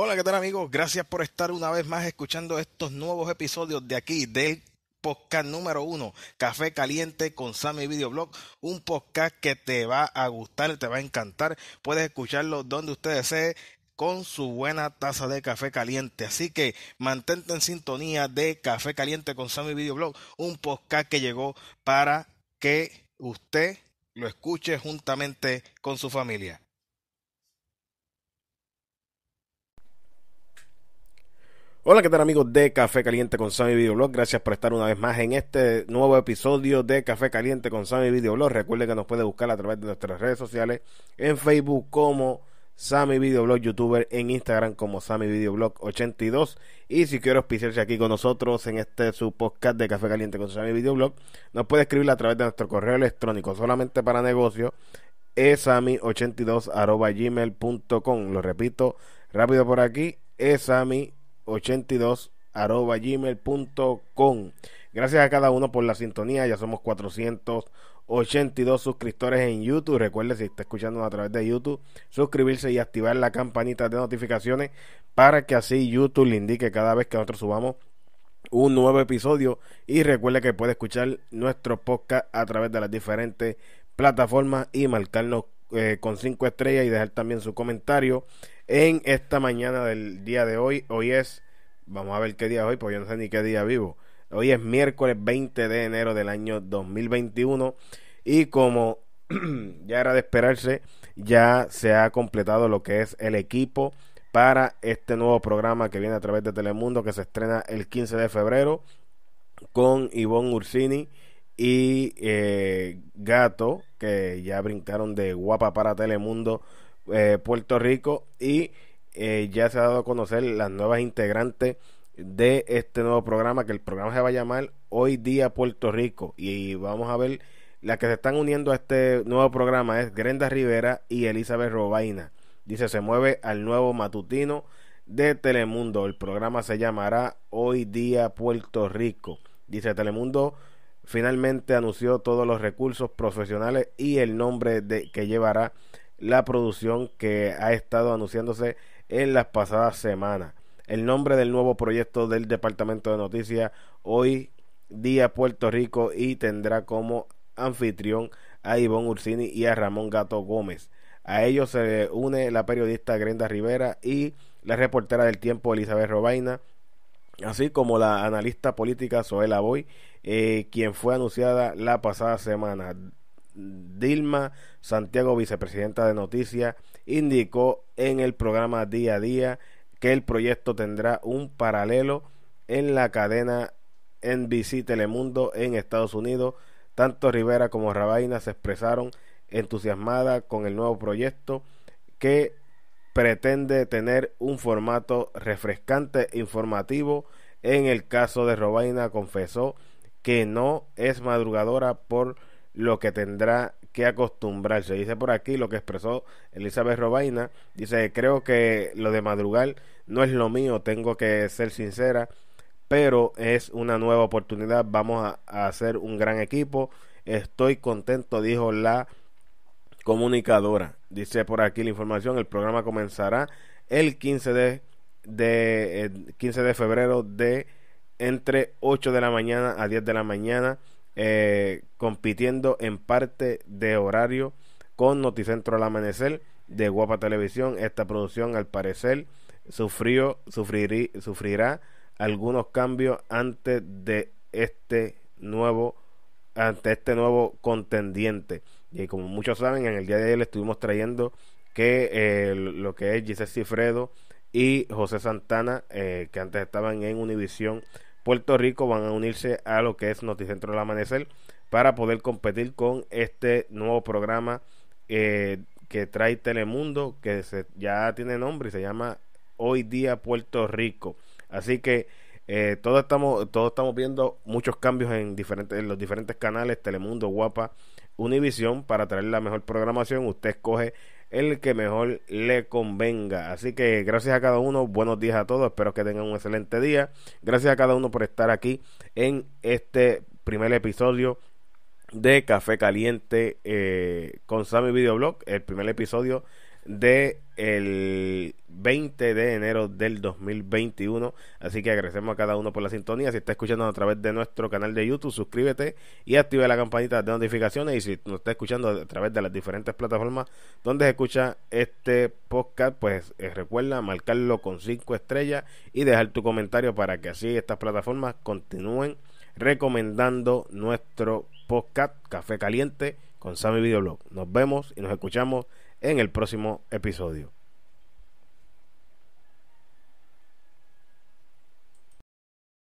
Hola, ¿qué tal amigos? Gracias por estar una vez más escuchando estos nuevos episodios de aquí del podcast número uno, Café Caliente con Sammy Videoblog, un podcast que te va a gustar, te va a encantar. Puedes escucharlo donde usted desee con su buena taza de café caliente. Así que mantente en sintonía de Café Caliente con Sammy Videoblog, un podcast que llegó para que usted lo escuche juntamente con su familia. Hola, ¿qué tal amigos de Café Caliente con Sammy Videoblog? Gracias por estar una vez más en este nuevo episodio de Café Caliente con Sammy Videoblog. Recuerden que nos puede buscar a través de nuestras redes sociales en Facebook como Sammy Videoblog YouTuber, en Instagram como Sammy Videoblog 82. Y si quiere auspiciarse aquí con nosotros en este su podcast de Café Caliente con Sammy Videoblog, nos puede escribir a través de nuestro correo electrónico solamente para negocios esami82 gmail.com. Lo repito rápido por aquí, esami 82 arroba gmail.com. Gracias a cada uno por la sintonía. Ya somos 482 suscriptores en YouTube. Recuerde, si está escuchando a través de YouTube, suscribirse y activar la campanita de notificaciones para que así YouTube le indique cada vez que nosotros subamos un nuevo episodio. Y recuerde que puede escuchar nuestro podcast a través de las diferentes plataformas y marcarnos eh, con cinco estrellas y dejar también su comentario en esta mañana del día de hoy. Hoy es, vamos a ver qué día es hoy, porque yo no sé ni qué día vivo. Hoy es miércoles 20 de enero del año 2021 y como ya era de esperarse, ya se ha completado lo que es el equipo para este nuevo programa que viene a través de Telemundo que se estrena el 15 de febrero con Ivonne Ursini y eh, Gato, que ya brincaron de guapa para Telemundo eh, Puerto Rico y eh, ya se ha dado a conocer las nuevas integrantes de este nuevo programa, que el programa se va a llamar Hoy Día Puerto Rico y vamos a ver las que se están uniendo a este nuevo programa es Grenda Rivera y Elizabeth Robaina. Dice, se mueve al nuevo matutino de Telemundo. El programa se llamará Hoy Día Puerto Rico. Dice Telemundo finalmente anunció todos los recursos profesionales y el nombre de, que llevará la producción que ha estado anunciándose en las pasadas semanas. El nombre del nuevo proyecto del Departamento de Noticias hoy día Puerto Rico y tendrá como anfitrión a Ivonne Ursini y a Ramón Gato Gómez. A ellos se une la periodista Grenda Rivera y la reportera del tiempo Elizabeth Robaina, así como la analista política Zoela Boy, eh, quien fue anunciada la pasada semana. Dilma Santiago, vicepresidenta de Noticias, indicó en el programa Día a Día que el proyecto tendrá un paralelo en la cadena NBC Telemundo en Estados Unidos. Tanto Rivera como Rabaina se expresaron entusiasmadas con el nuevo proyecto que pretende tener un formato refrescante informativo. En el caso de Robaina confesó que no es madrugadora por lo que tendrá que acostumbrarse. Dice por aquí lo que expresó Elizabeth Robaina. Dice, creo que lo de madrugar no es lo mío, tengo que ser sincera, pero es una nueva oportunidad. Vamos a hacer un gran equipo. Estoy contento, dijo la comunicadora. Dice por aquí la información, el programa comenzará el 15 de, de 15 eh, de febrero de entre 8 de la mañana a 10 de la mañana, eh, compitiendo en parte de horario con Noticentro al Amanecer de Guapa Televisión. Esta producción, al parecer, sufrió, sufrirí, sufrirá algunos cambios antes de este nuevo ante este nuevo contendiente. Y como muchos saben, en el día de ayer estuvimos trayendo que eh, lo que es Giselle Cifredo y José Santana, eh, que antes estaban en Univisión Puerto Rico, van a unirse a lo que es Noticentro del Amanecer para poder competir con este nuevo programa eh, que trae Telemundo, que ya tiene nombre y se llama Hoy Día Puerto Rico. Así que todos, estamos, todos estamos viendo muchos cambios en, diferentes, en los diferentes canales, Telemundo, Guapa, Univision para traer la mejor programación. Usted escoge el que mejor le convenga. Así que gracias a cada uno, buenos días a todos, espero que tengan un excelente día. Gracias a cada uno por estar aquí en este primer episodio de Café Caliente eh, con Sammy Videoblog, el primer episodio de el 20 de enero del 2021. Así que agradecemos a cada uno por la sintonía. Si está escuchando a través de nuestro canal de YouTube, suscríbete y activa la campanita de notificaciones. Y si nos está escuchando a través de las diferentes plataformas donde se escucha este podcast, pues eh, recuerda marcarlo con 5 estrellas y dejar tu comentario para que así estas plataformas continúen recomendando nuestro podcast Café Caliente con Sammy Videoblog. Nos vemos y nos escuchamos en el próximo episodio.